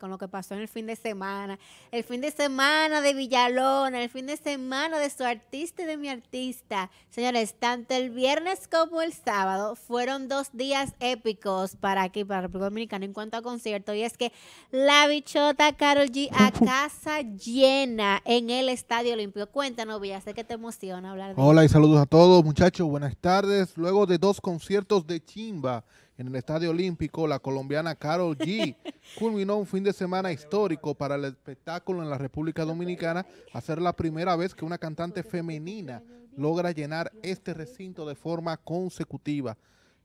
con lo que pasó en el fin de semana, el fin de semana de Villalona, el fin de semana de su artista y de mi artista. Señores, tanto el viernes como el sábado fueron dos días épicos para aquí, para el República Dominicana en cuanto a concierto. Y es que la bichota Carol G a casa llena en el Estadio Limpio. Cuéntanos, Villa, sé que te emociona hablar de Hola y saludos a todos, muchachos. Buenas tardes. Luego de dos conciertos de chimba en el Estadio Olímpico, la colombiana Carol G culminó un fin de semana histórico para el espectáculo en la República Dominicana, a ser la primera vez que una cantante femenina logra llenar este recinto de forma consecutiva.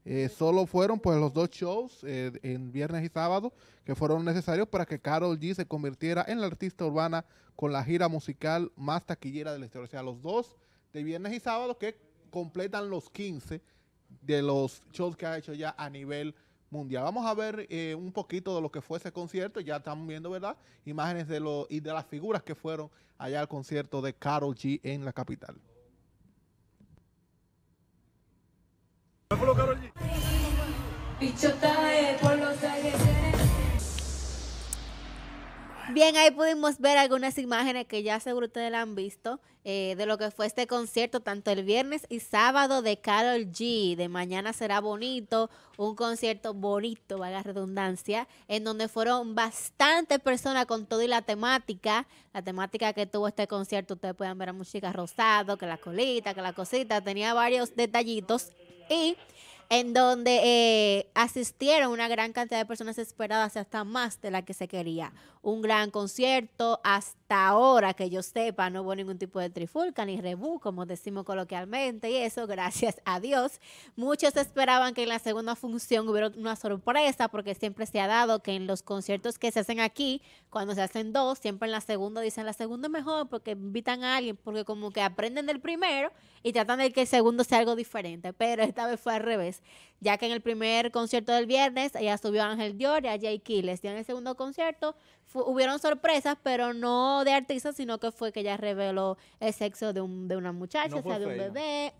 Eh, solo fueron pues los dos shows eh, en viernes y sábado que fueron necesarios para que Carol G se convirtiera en la artista urbana con la gira musical más taquillera de la historia. O sea, los dos de viernes y sábado que completan los 15 de los shows que ha hecho ya a nivel mundial. Vamos a ver eh, un poquito de lo que fue ese concierto. Ya estamos viendo, ¿verdad? Imágenes de los y de las figuras que fueron allá al concierto de Carol G en la capital. Bien, ahí pudimos ver algunas imágenes que ya seguro ustedes la han visto eh, de lo que fue este concierto, tanto el viernes y sábado de Carol G. De mañana será bonito, un concierto bonito, valga redundancia, en donde fueron bastantes personas con todo y la temática. La temática que tuvo este concierto, ustedes pueden ver a muchachas rosado, que la colita, que la cosita, tenía varios detallitos. Y en donde eh, asistieron una gran cantidad de personas esperadas, hasta más de la que se quería. Un gran concierto, hasta hasta ahora que yo sepa, no hubo ningún tipo de trifulca ni rebú, como decimos coloquialmente, y eso, gracias a Dios. Muchos esperaban que en la segunda función hubiera una sorpresa, porque siempre se ha dado que en los conciertos que se hacen aquí, cuando se hacen dos, siempre en la segunda dicen la segunda es mejor, porque invitan a alguien, porque como que aprenden del primero y tratan de que el segundo sea algo diferente, pero esta vez fue al revés ya que en el primer concierto del viernes ella subió a Ángel Dior y a Jay Kiles. Y en el segundo concierto hubieron sorpresas, pero no de artistas, sino que fue que ella reveló el sexo de, un, de una muchacha, o sea, de un bebé.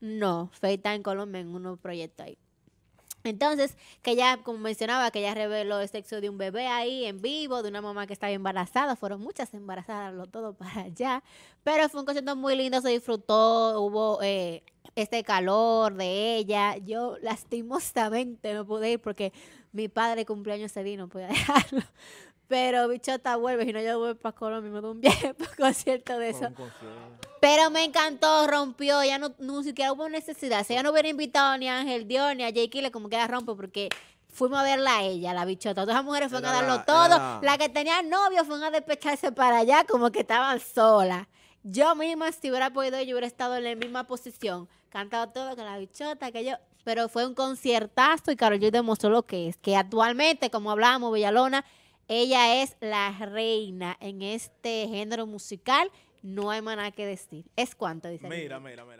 No, Feita en Colombia en un proyecto ahí. Entonces, que ella, como mencionaba, que ella reveló el sexo de un bebé ahí en vivo, de una mamá que estaba embarazada, fueron muchas embarazadas, lo todo para allá, pero fue un concierto muy lindo, se disfrutó, hubo eh, este calor de ella. Yo lastimosamente no pude ir porque mi padre cumpleaños se no podía dejarlo. Pero bichota vuelve, Y no yo vuelvo para Colombia, me doy un viaje para concierto de eso. Pero me encantó, rompió, ya no, siquiera hubo necesidad. Si ella no hubiera invitado ni a Ángel Dios ni a Jake le como que la porque fuimos a verla a ella, la bichota. las mujeres fueron a darlo todo. La que tenía novio fueron a despecharse para allá como que estaban solas. Yo misma, si hubiera podido, yo hubiera estado en la misma posición, cantado todo con la bichota, que yo. Pero fue un conciertazo y Carol yo demostró lo que es. Que actualmente, como hablábamos, Villalona, ella es la reina en este género musical. No hay más nada que decir. ¿Es cuánto, dice? Mira, mira, mira.